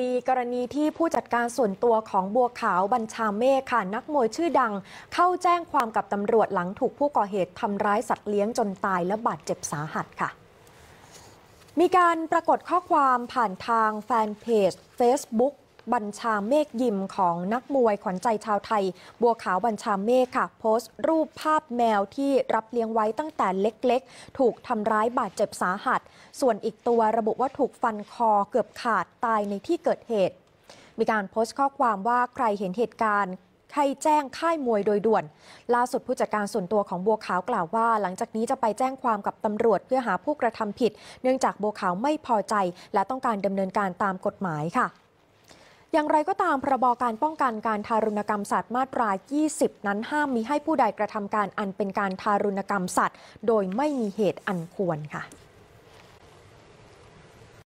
มีกรณีที่ผู้จัดการส่วนตัวของบัวขาวบัญชาเมฆค่ะ นักมวยชื่อดัง เข้าแจ้งความกับตำรวจหลังถูกผู้ก่อเหตุทำร้ายสัตว์เลี้ยงจนตายและบาดเจ็บสาหัสค่ะ มีการปรากฏข้อความผ่านทางแฟนเพจ Facebook บัญชาเมฆยิมของนักมวยขวัญใจชาวไทย บัวขาวบัญชาเมฆค่ะ โพสต์รูปภาพแมวที่รับเลี้ยงไว้ตั้งแต่เล็ก ๆ ถูกทำร้ายบาดเจ็บสาหัส ส่วนอีกตัวระบุว่าถูกฟันคอเกือบขาดตายในที่เกิดเหตุ มีการโพสต์ข้อความว่าใครเห็นเหตุการณ์ให้แจ้งค่ายมวยโดยด่วน ล่าสุดผู้จัดการส่วนตัวของบัวขาวกล่าวว่า หลังจากนี้จะไปแจ้งความกับตำรวจเพื่อหาผู้กระทำผิด เนื่องจากบัวขาวไม่พอใจ และต้องการดำเนินการตามกฎหมายค่ะอย่างไรก็ตาม พรบ การป้องกันการทารุณกรรมสัตว์มาตรา 20 นั้นห้ามมีให้ผู้ใดกระทำการอันเป็นการทารุณกรรมสัตว์ โดยไม่มีเหตุอันควรค่ะ